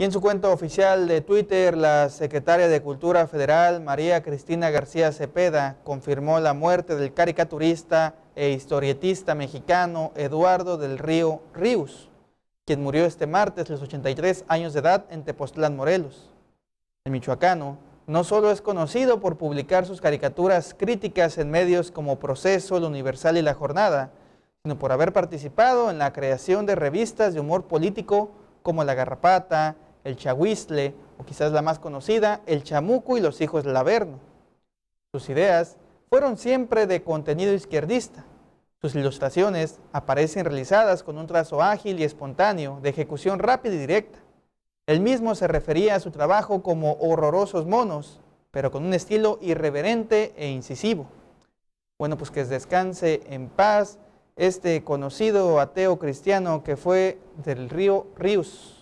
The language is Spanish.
Y en su cuenta oficial de Twitter, la secretaria de Cultura Federal, María Cristina García Cepeda, confirmó la muerte del caricaturista e historietista mexicano Eduardo del Río Ríos, quien murió este martes a los 83 años de edad en Tepoztlán, Morelos. El michoacano no solo es conocido por publicar sus caricaturas críticas en medios como Proceso, El Universal y La Jornada, sino por haber participado en la creación de revistas de humor político como La Garrapata, el chahuizle, o quizás la más conocida, el chamuco y los hijos del Averno. Sus ideas fueron siempre de contenido izquierdista. Sus ilustraciones aparecen realizadas con un trazo ágil y espontáneo, de ejecución rápida y directa. Él mismo se refería a su trabajo como horrorosos monos, pero con un estilo irreverente e incisivo. Bueno, pues que descanse en paz este conocido ateo cristiano que fue del río Rius.